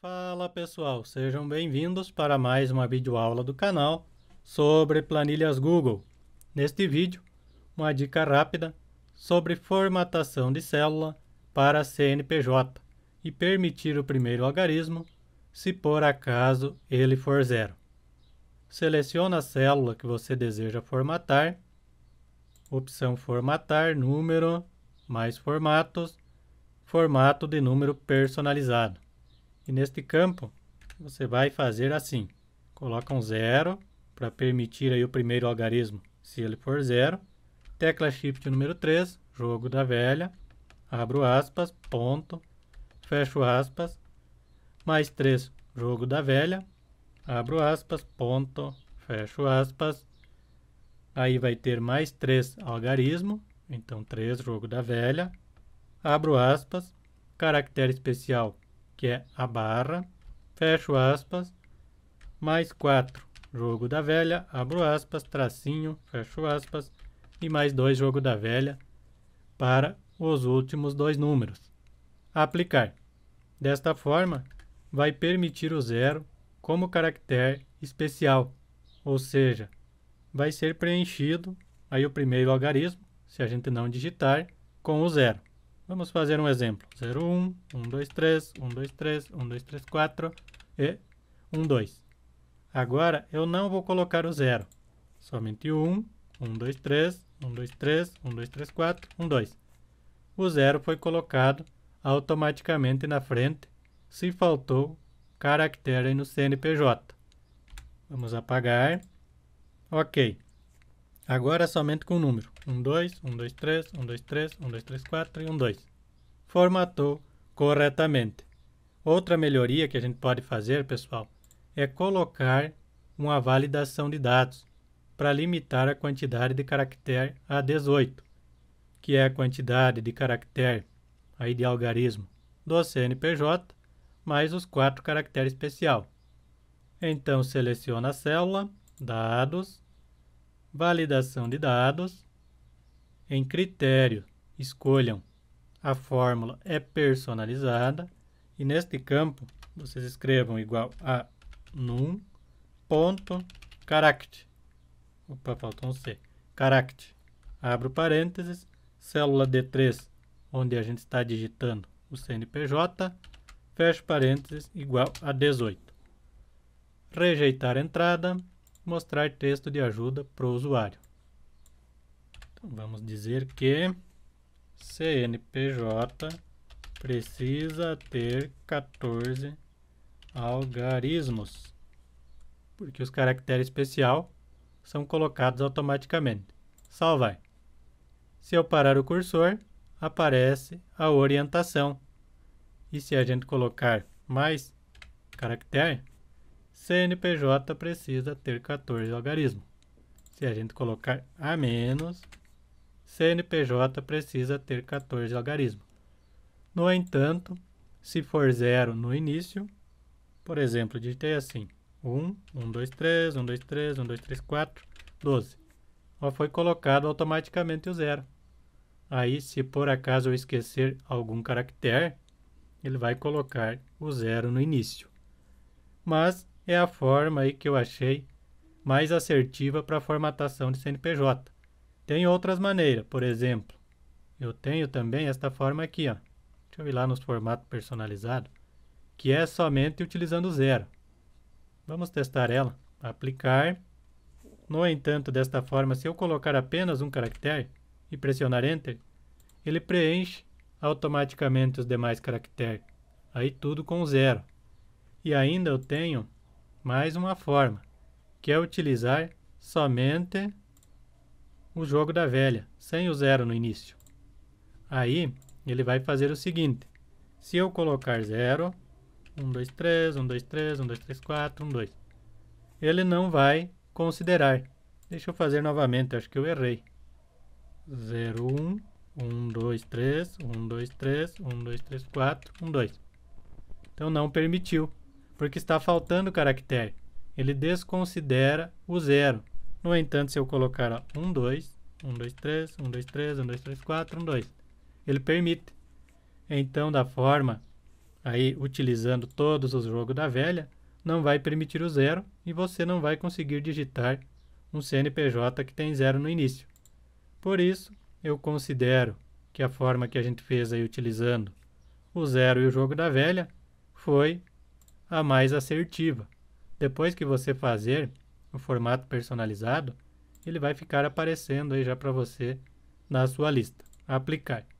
Fala pessoal, sejam bem-vindos para mais uma videoaula do canal sobre planilhas Google. Neste vídeo, uma dica rápida sobre formatação de célula para CNPJ e permitir o primeiro algarismo se por acaso ele for zero. Seleciona a célula que você deseja formatar, opção formatar, número, mais formatos, formato de número personalizado. E neste campo, você vai fazer assim. Coloca um zero para permitir aí o primeiro algarismo, se ele for zero. Tecla Shift número 3, jogo da velha, abro aspas, ponto, fecho aspas, mais 3, jogo da velha, abro aspas, ponto, fecho aspas. Aí vai ter mais 3 algarismo, então 3, jogo da velha, abro aspas, caractere especial que é a barra, fecho aspas, mais 4, jogo da velha, abro aspas, tracinho, fecho aspas, e mais 2, jogo da velha, para os últimos dois números. Aplicar. Desta forma, vai permitir o zero como caractere especial, ou seja, vai ser preenchido aí o primeiro algarismo, se a gente não digitar, com o zero. Vamos fazer um exemplo. 0, 1, 1, 2, 3, 1, 2, 3, 1, 2, 3, 4 e 1, 2. Agora, eu não vou colocar o 0. Somente 1, 1, 2, 3, 1, 2, 3, 1, 2, 3, 4, 1, 2. O 0 foi colocado automaticamente na frente se faltou caractere no CNPJ. Vamos apagar. Ok. Agora somente com o número 1, 2, 1, 2, 3, 1, 2, 3, 1, 2, 3, 4 e 1, 2. Formatou corretamente. Outra melhoria que a gente pode fazer, pessoal, é colocar uma validação de dados para limitar a quantidade de caractere a 18, que é a quantidade de caractere aí de algarismo do CNPJ mais os quatro caracteres especial. Então seleciona a célula, dados, validação de dados. Em critério, escolham a fórmula é personalizada e neste campo vocês escrevam igual a num ponto caract. Opa, faltou um C. Caract. Abro parênteses, célula D3, onde a gente está digitando o CNPJ, fecho parênteses, igual a 18. Rejeitar entrada mostrar texto de ajuda para o usuário. Então, vamos dizer que CNPJ precisa ter 14 algarismos, porque os caracteres especial são colocados automaticamente. Salvar. Se eu parar o cursor, aparece a orientação. E se a gente colocar mais caractere, CNPJ precisa ter 14 algarismos. Se a gente colocar a menos, CNPJ precisa ter 14 algarismos. No entanto, se for zero no início, por exemplo, digitei assim, 1, 1, 2, 3, 1, 2, 3, 1, 2, 3, 4, 12. Ó, foi colocado automaticamente o zero. Aí, se por acaso eu esquecer algum caractere, ele vai colocar o zero no início. Mas, é a forma aí que eu achei mais assertiva para formatação de CNPJ. Tem outras maneiras, por exemplo, eu tenho também esta forma aqui, ó. Deixa eu ir lá nos formatos personalizados, que é somente utilizando zero. Vamos testar ela. Aplicar. No entanto, desta forma, se eu colocar apenas um caractere e pressionar Enter, ele preenche automaticamente os demais caracteres. Aí tudo com zero. E ainda eu tenho mais uma forma, que é utilizar somente o jogo da velha, sem o zero no início. Aí, ele vai fazer o seguinte. Se eu colocar zero, 1, 2, 3, 1, 2, 3, 1, 2, 3, 4, 1, 2. Ele não vai considerar. Deixa eu fazer novamente, acho que eu errei. 0, 1, 1, 2, 3, 1, 2, 3, 1, 2, 3, 4, 1, 2. Então, não permitiu porque está faltando caractere. Ele desconsidera o zero. No entanto, se eu colocar 1, 2, 1, 2, 3, 1, 2, 3, 1, 2, 3, 4, 1, 2, ele permite. Então, da forma, aí utilizando todos os jogos da velha, não vai permitir o zero e você não vai conseguir digitar um CNPJ que tem zero no início. Por isso, eu considero que a forma que a gente fez aí utilizando o zero e o jogo da velha foi a mais assertiva. Depois que você fazer o formato personalizado, ele vai ficar aparecendo aí já para você na sua lista. Aplicar.